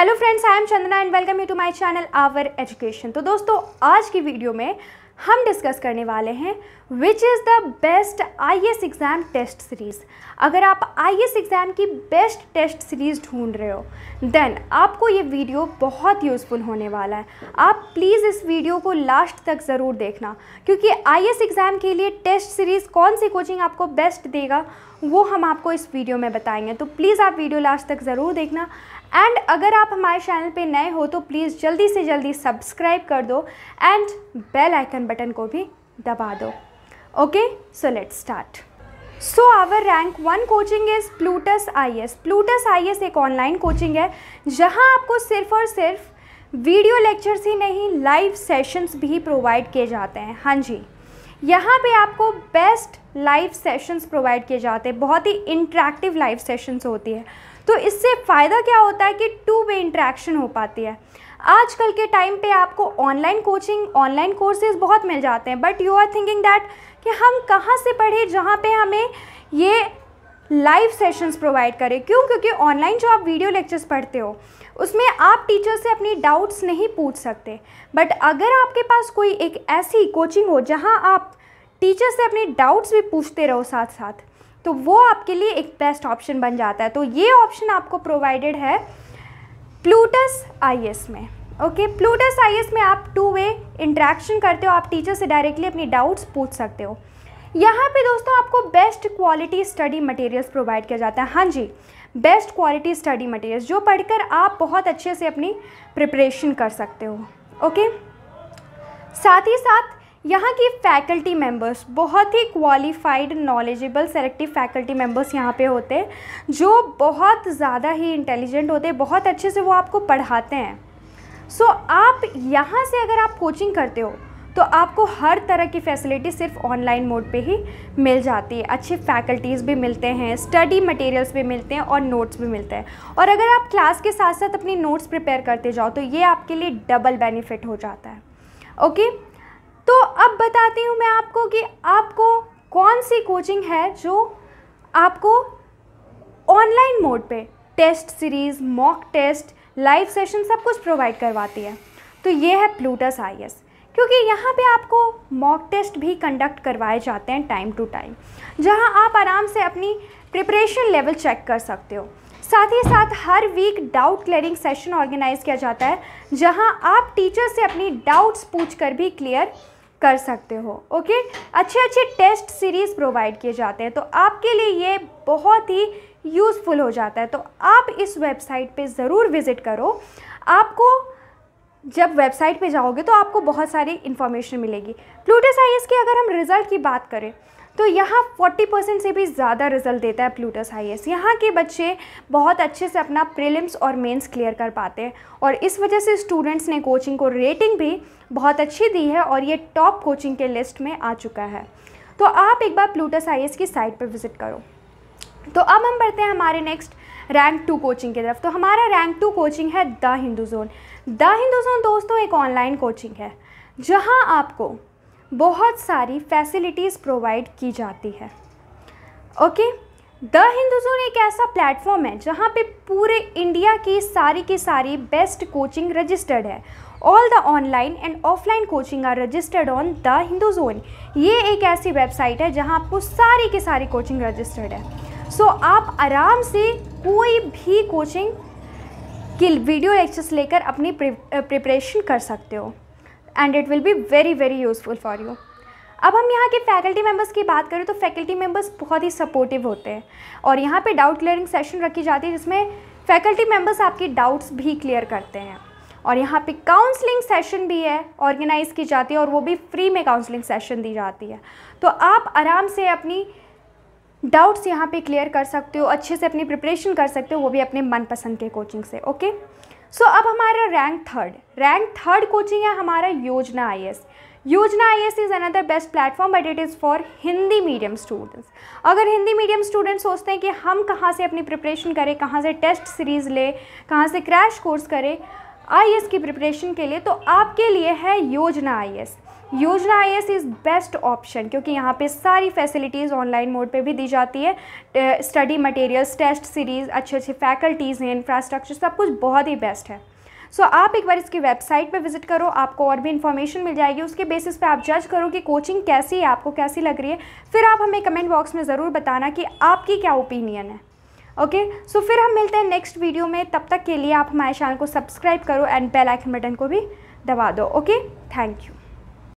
Hello friends I am Chandra and welcome you to my channel our education तो दोस्तों आज की वीडियो में हम डिस्कस करने वाले हैं which is the best I S exam test series अगर आप आई एस एग्ज़ाम की बेस्ट टेस्ट सीरीज़ ढूंढ रहे हो देन आपको ये वीडियो बहुत यूज़फुल होने वाला है आप प्लीज़ इस वीडियो को लास्ट तक ज़रूर देखना क्योंकि आई एस एग्ज़ाम के लिए टेस्ट सीरीज़ कौन सी कोचिंग आपको बेस्ट देगा वो हम आपको इस वीडियो में बताएंगे तो प्लीज़ आप वीडियो लास्ट तक ज़रूर देखना एंड अगर आप हमारे चैनल पे नए हो तो प्लीज़ जल्दी से जल्दी सब्सक्राइब कर दो एंड बेल आइकन बटन को भी दबा दो okay so let start so our rank one coaching is Plutus I S Plutus I S एक ऑनलाइन कोचिंग है जहां आपको सिर्फ और सिर्फ वीडियो लेक्चर्स ही नहीं लाइव सेशंस भी प्रोवाइड किए जाते हैं हाँ जी यहाँ पे आपको बेस्ट लाइव सेशंस प्रोवाइड किए जाते हैं बहुत ही इंट्रैक्टिव लाइव सेशंस होती है तो इससे फ़ायदा क्या होता है कि टू वे इंट्रैक्शन हो पाती है आजकल के टाइम पे आपको ऑनलाइन कोचिंग ऑनलाइन कोर्सेज बहुत मिल जाते हैं but you are thinking that कि हम कहाँ से पढ़े जहाँ पे हमें ये लाइव सेशंस प्रोवाइड करें क्यों क्योंकि ऑनलाइन जो आप वीडियो लेक्चर्स पढ़ते हो उसमें आप टीचर से अपनी डाउट्स नहीं पूछ सकते बट अगर आपके पास कोई एक ऐसी कोचिंग हो जहाँ आप टीचर से अपने डाउट्स भी पूछते रहो साथ साथ तो वो आपके लिए एक बेस्ट ऑप्शन बन जाता है तो ये ऑप्शन आपको प्रोवाइडेड है प्लूटस एस में ओके प्लूटस एस में आप टू वे इंट्रैक्शन करते हो आप टीचर से डायरेक्टली अपनी डाउट्स पूछ सकते हो यहाँ पे दोस्तों आपको best quality study materials provide किया जाता है हाँ जी बेस्ट क्वालिटी स्टडी मटेरियल्स जो पढ़कर आप बहुत अच्छे से अपनी प्रिपरेशन कर सकते हो ओके साथ ही साथ यहाँ की फ़ैकल्टी मेंबर्स बहुत ही qualified knowledgeable selective faculty members यहाँ पे होते हैं जो बहुत ज़्यादा ही इंटेलिजेंट होते हैं बहुत अच्छे से वो आपको पढ़ाते हैं सो so, आप यहाँ से अगर आप कोचिंग करते हो तो आपको हर तरह की फैसिलिटी सिर्फ ऑनलाइन मोड पे ही मिल जाती है अच्छे फैकल्टीज़ भी मिलते हैं स्टडी मटेरियल्स भी मिलते हैं और नोट्स भी मिलते हैं और अगर आप क्लास के साथ साथ अपनी नोट्स प्रिपेयर करते जाओ तो ये आपके लिए डबल बेनिफिट हो जाता है ओके okay? तो अब बताती हूँ मैं आपको कि आपको कौन सी कोचिंग है जो आपको ऑनलाइन मोड पे test series mock test live session सब कुछ प्रोवाइड करवाती है तो ये है प्लूटस आई क्योंकि यहाँ पे आपको मॉक टेस्ट भी कंडक्ट करवाए जाते हैं टाइम टू टाइम जहाँ आप आराम से अपनी प्रिपरेशन लेवल चेक कर सकते हो साथ ही साथ हर week doubt clearing session organise किया जाता है जहां आप टीचर से अपनी डाउट्स पूछ कर भी क्लियर कर सकते हो ओके अच्छे अच्छे टेस्ट सीरीज़ प्रोवाइड किए जाते हैं तो आपके लिए ये बहुत ही यूज़फुल हो जाता है तो आप इस वेबसाइट पे ज़रूर विज़िट करो आपको जब वेबसाइट पे जाओगे तो आपको बहुत सारी इन्फॉर्मेशन मिलेगी प्लूटस आई की अगर हम रिज़ल्ट की बात करें तो यहाँ 40 परसेंट से भी ज़्यादा रिजल्ट देता है प्लूटस एस यहाँ के बच्चे बहुत अच्छे से अपना प्रीलिम्स और मेंस क्लियर कर पाते हैं और इस वजह से स्टूडेंट्स ने कोचिंग को रेटिंग भी बहुत अच्छी दी है और ये टॉप कोचिंग के लिस्ट में आ चुका है तो आप एक बार प्लूटस आई की साइट पर विज़िट करो तो अब हम बढ़ते हैं हमारे नेक्स्ट रैंक टू कोचिंग की तरफ तो हमारा रैंक टू कोचिंग है the Hindu zone the Hindu zone दोस्तों एक ऑनलाइन कोचिंग है जहाँ आपको बहुत सारी फैसिलिटीज़ प्रोवाइड की जाती है ओके द जोन एक ऐसा प्लेटफॉर्म है जहाँ पे पूरे इंडिया की सारी की सारी बेस्ट कोचिंग रजिस्टर्ड है all the online and offline coaching are registered on the Hindu zone ये एक ऐसी वेबसाइट है जहाँ आपको सारी की सारी कोचिंग रजिस्टर्ड है सो so, आप आराम से कोई भी कोचिंग की वीडियो लेक्चर्स लेकर अपनी प्रिपरेशन कर सकते हो and it will be very very useful for you अब हम यहाँ के फैकल्टी मेम्बर्स की बात करें तो फैकल्टी मेम्बर्स बहुत ही सपोर्टिव होते हैं और यहाँ पे डाउट क्लियरिंग सेशन रखी जाती है जिसमें फैकल्टी मेम्बर्स आपके डाउट्स भी क्लियर करते हैं और यहाँ पे काउंसलिंग सेशन भी है ऑर्गेनाइज़ की जाती है और वो भी फ्री में काउंसलिंग सेशन दी जाती है तो आप आराम से अपनी डाउट्स यहाँ पे क्लियर कर सकते हो अच्छे से अपनी प्रिपरेशन कर सकते हो वो भी अपने मनपसंद के कोचिंग से ओके सो so, अब हमारा rank third rank third coaching है हमारा Yojana I Yojana I S is another best platform but it is for Hindi medium students अगर हिंदी मीडियम स्टूडेंट्स सोचते हैं कि हम कहाँ से अपनी प्रिपरेशन करें कहाँ से टेस्ट सीरीज़ लें कहाँ से क्रैश कोर्स करें आई की प्रिपरेशन के लिए तो आपके लिए है योजना I Yojana I is best option क्योंकि यहाँ पे सारी फैसिलिटीज़ ऑनलाइन मोड पे भी दी जाती है स्टडी मटेरियल्स टेस्ट सीरीज़ अच्छे अच्छे फैकल्टीज़ हैं इंफ्रास्ट्रक्चर सब कुछ बहुत ही बेस्ट है सो so, आप एक बार इसकी वेबसाइट पे विजिट करो आपको और भी इन्फॉर्मेशन मिल जाएगी उसके बेसिस पे आप जज करो कि कोचिंग कैसी है आपको कैसी लग रही है फिर आप हमें कमेंट बॉक्स में ज़रूर बताना कि आपकी क्या ओपिनियन है ओके okay? सो so, फिर हम मिलते हैं नेक्स्ट वीडियो में तब तक के लिए आप हमारे चैनल को सब्सक्राइब करो एंड बेलाइकन बटन को भी दबा दो ओके थैंक यू